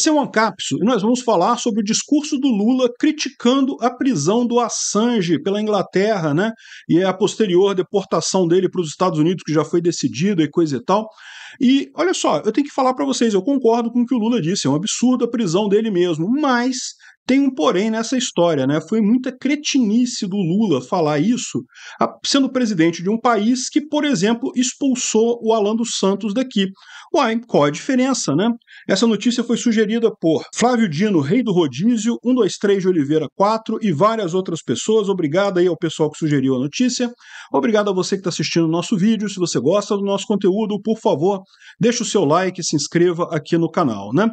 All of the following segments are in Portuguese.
Esse é o Ancapso e nós vamos falar sobre o discurso do Lula criticando a prisão do Assange pela Inglaterra, né? E é a posterior deportação dele para os Estados Unidos, que já foi decidida e coisa e tal. E olha só, eu tenho que falar para vocês, eu concordo com o que o Lula disse, é um absurdo a prisão dele mesmo, mas tem um porém nessa história, né? Foi muita cretinice do Lula falar isso, sendo presidente de um país que, por exemplo, expulsou o Alan dos Santos daqui. Uai, qual a diferença, né? Essa notícia foi sugerida por Flávio Dino, rei do rodízio, 123 de Oliveira 4 e várias outras pessoas. Obrigado aí ao pessoal que sugeriu a notícia. Obrigado a você que está assistindo o nosso vídeo. Se você gosta do nosso conteúdo, por favor, deixe o seu like e se inscreva aqui no canal, né?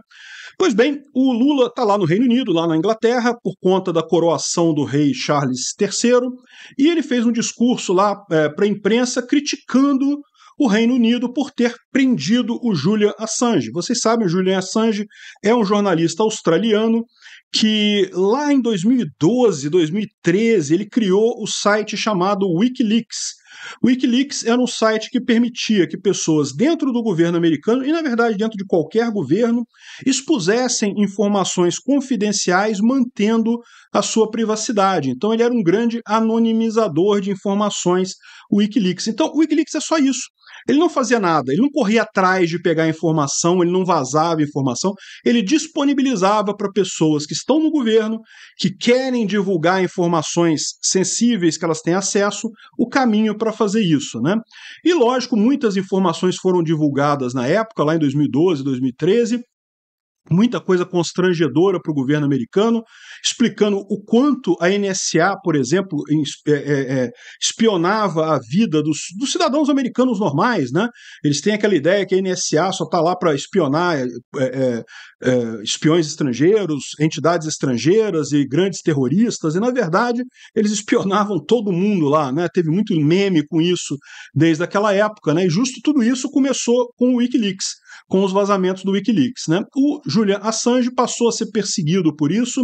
Pois bem, o Lula está lá no Reino Unido, lá na Inglaterra, por conta da coroação do rei Charles III, e ele fez um discurso lá é, para a imprensa criticando o Reino Unido por ter prendido o Julian Assange. Vocês sabem, o Julian Assange é um jornalista australiano que lá em 2012, 2013, ele criou o site chamado Wikileaks, o Wikileaks era um site que permitia que pessoas dentro do governo americano, e na verdade dentro de qualquer governo, expusessem informações confidenciais mantendo a sua privacidade. Então ele era um grande anonimizador de informações, o Wikileaks. Então o Wikileaks é só isso. Ele não fazia nada, ele não corria atrás de pegar informação, ele não vazava informação, ele disponibilizava para pessoas que estão no governo, que querem divulgar informações sensíveis que elas têm acesso, o caminho para fazer isso. Né? E lógico, muitas informações foram divulgadas na época, lá em 2012, 2013, muita coisa constrangedora para o governo americano, explicando o quanto a NSA, por exemplo, é, é, é, espionava a vida dos, dos cidadãos americanos normais. Né? Eles têm aquela ideia que a NSA só está lá para espionar é, é, é, espiões estrangeiros, entidades estrangeiras e grandes terroristas, e na verdade eles espionavam todo mundo lá. Né? Teve muito meme com isso desde aquela época, né? e justo tudo isso começou com o Wikileaks com os vazamentos do Wikileaks. Né? O Julian Assange passou a ser perseguido por isso,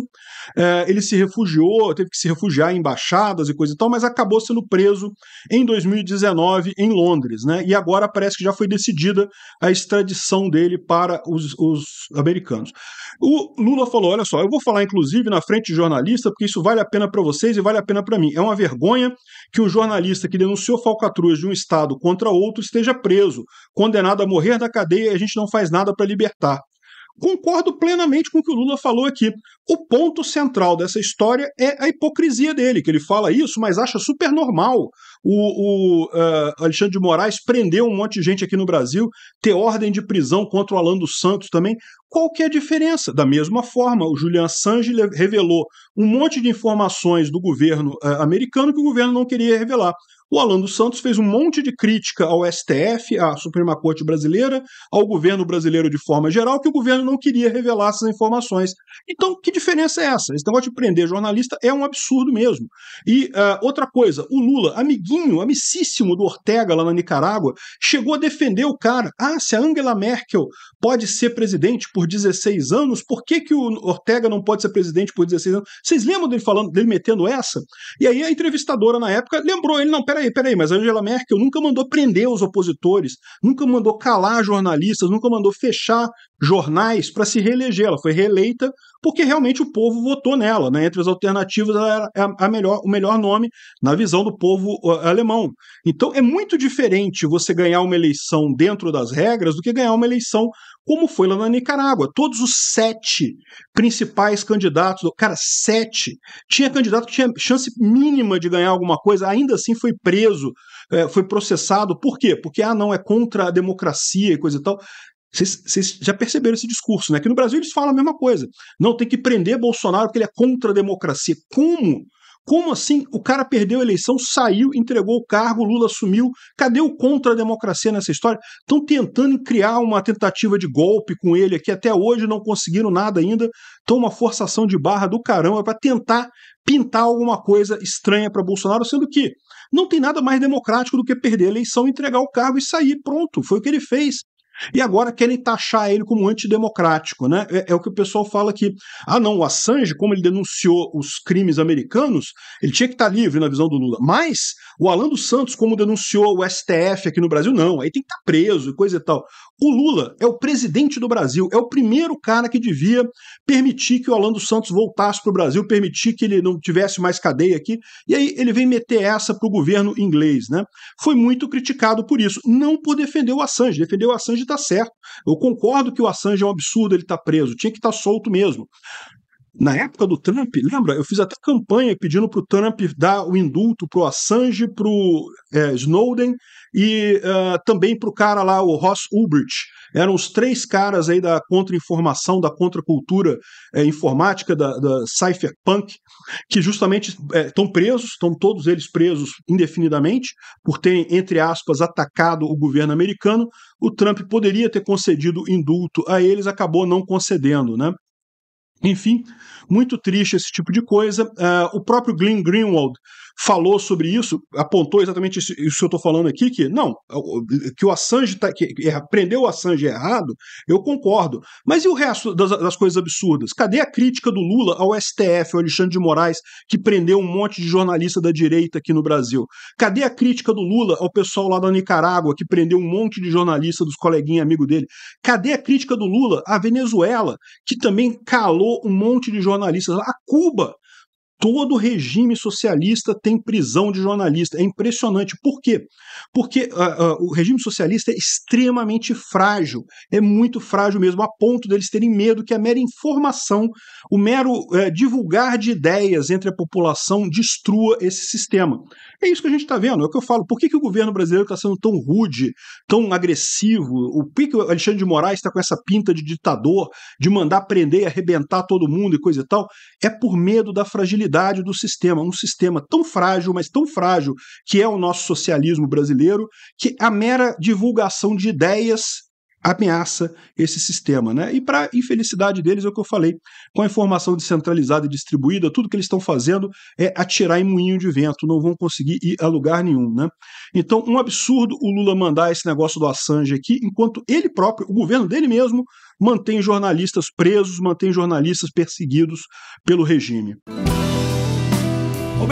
é, ele se refugiou, teve que se refugiar em embaixadas e coisa e tal, mas acabou sendo preso em 2019 em Londres. Né? E agora parece que já foi decidida a extradição dele para os, os americanos. O Lula falou: olha só, eu vou falar inclusive na frente de jornalista, porque isso vale a pena para vocês e vale a pena para mim. É uma vergonha que um jornalista que denunciou falcatruas de um Estado contra outro esteja preso, condenado a morrer na cadeia gente não faz nada para libertar. Concordo plenamente com o que o Lula falou aqui. O ponto central dessa história é a hipocrisia dele, que ele fala isso, mas acha super normal o, o uh, Alexandre de Moraes prendeu um monte de gente aqui no Brasil, ter ordem de prisão contra o Alan dos Santos também. Qual que é a diferença? Da mesma forma, o Julian Assange revelou um monte de informações do governo uh, americano que o governo não queria revelar o Alan dos Santos fez um monte de crítica ao STF, à Suprema Corte Brasileira, ao governo brasileiro de forma geral, que o governo não queria revelar essas informações. Então, que diferença é essa? Esse negócio de prender jornalista é um absurdo mesmo. E uh, outra coisa, o Lula, amiguinho, amicíssimo do Ortega lá na Nicarágua, chegou a defender o cara. Ah, se a Angela Merkel pode ser presidente por 16 anos, por que, que o Ortega não pode ser presidente por 16 anos? Vocês lembram dele falando, dele metendo essa? E aí a entrevistadora na época lembrou ele, não, peraí, peraí, peraí, mas Angela Merkel nunca mandou prender os opositores, nunca mandou calar jornalistas, nunca mandou fechar jornais para se reeleger. Ela foi reeleita porque realmente o povo votou nela. Né? Entre as alternativas, ela era a melhor, o melhor nome na visão do povo uh, alemão. Então é muito diferente você ganhar uma eleição dentro das regras do que ganhar uma eleição como foi lá na Nicarágua. Todos os sete principais candidatos, cara, sete, tinha candidato que tinha chance mínima de ganhar alguma coisa, ainda assim foi preso, eh, foi processado. Por quê? Porque, ah, não, é contra a democracia e coisa e tal. Vocês já perceberam esse discurso, né? Que no Brasil eles falam a mesma coisa. Não, tem que prender Bolsonaro porque ele é contra a democracia. Como? Como assim? O cara perdeu a eleição, saiu, entregou o cargo, Lula assumiu. Cadê o contra a democracia nessa história? Estão tentando criar uma tentativa de golpe com ele aqui até hoje, não conseguiram nada ainda. Estão uma forçação de barra do caramba para tentar pintar alguma coisa estranha para Bolsonaro, sendo que não tem nada mais democrático do que perder a eleição, entregar o cargo e sair. Pronto, foi o que ele fez. E agora querem taxar ele como antidemocrático, né? É, é, o que o pessoal fala que, ah, não, o Assange, como ele denunciou os crimes americanos, ele tinha que estar tá livre na visão do Lula. Mas o Alan dos Santos, como denunciou o STF aqui no Brasil, não, aí tem que estar tá preso e coisa e tal. O Lula é o presidente do Brasil, é o primeiro cara que devia permitir que o Alan dos Santos voltasse para o Brasil, permitir que ele não tivesse mais cadeia aqui. E aí ele vem meter essa para o governo inglês, né? Foi muito criticado por isso. Não por defender o Assange, defendeu o Assange Assange está certo. Eu concordo que o Assange é um absurdo ele está preso, tinha que estar tá solto mesmo na época do Trump, lembra? Eu fiz até campanha pedindo para o Trump dar o indulto para o Assange, para o é, Snowden e uh, também para o cara lá, o Ross Ulbricht. Eram os três caras aí da contra-informação, da contracultura é, informática, da, da cypherpunk, que justamente estão é, presos, estão todos eles presos indefinidamente por terem, entre aspas, atacado o governo americano. O Trump poderia ter concedido indulto a eles, acabou não concedendo, né? Enfim, muito triste esse tipo de coisa. Uh, o próprio Glenn Greenwald falou sobre isso, apontou exatamente isso, isso que eu estou falando aqui, que não, que o Assange tá, que prendeu o Assange errado, eu concordo. Mas e o resto das, das, coisas absurdas? Cadê a crítica do Lula ao STF, ao Alexandre de Moraes, que prendeu um monte de jornalista da direita aqui no Brasil? Cadê a crítica do Lula ao pessoal lá da Nicarágua, que prendeu um monte de jornalista dos coleguinhas amigo dele? Cadê a crítica do Lula à Venezuela, que também calou um monte de jornalistas a Cuba todo regime socialista tem prisão de jornalista. É impressionante. Por quê? Porque uh, uh, o regime socialista é extremamente frágil, é muito frágil mesmo, a ponto deles terem medo que a mera informação, o mero uh, divulgar de ideias entre a população destrua esse sistema. É isso que a gente está vendo, é o que eu falo. Por que, que o governo brasileiro está sendo tão rude, tão agressivo? O por que, que o Alexandre de Moraes está com essa pinta de ditador, de mandar prender e arrebentar todo mundo e coisa e tal? É por medo da fragilidade fragilidade do sistema, um sistema tão frágil, mas tão frágil, que é o nosso socialismo brasileiro, que a mera divulgação de ideias ameaça esse sistema, né? E para infelicidade deles, é o que eu falei, com a informação descentralizada e distribuída, tudo que eles estão fazendo é atirar em moinho de vento, não vão conseguir ir a lugar nenhum, né? Então, um absurdo o Lula mandar esse negócio do Assange aqui, enquanto ele próprio, o governo dele mesmo, mantém jornalistas presos, mantém jornalistas perseguidos pelo regime.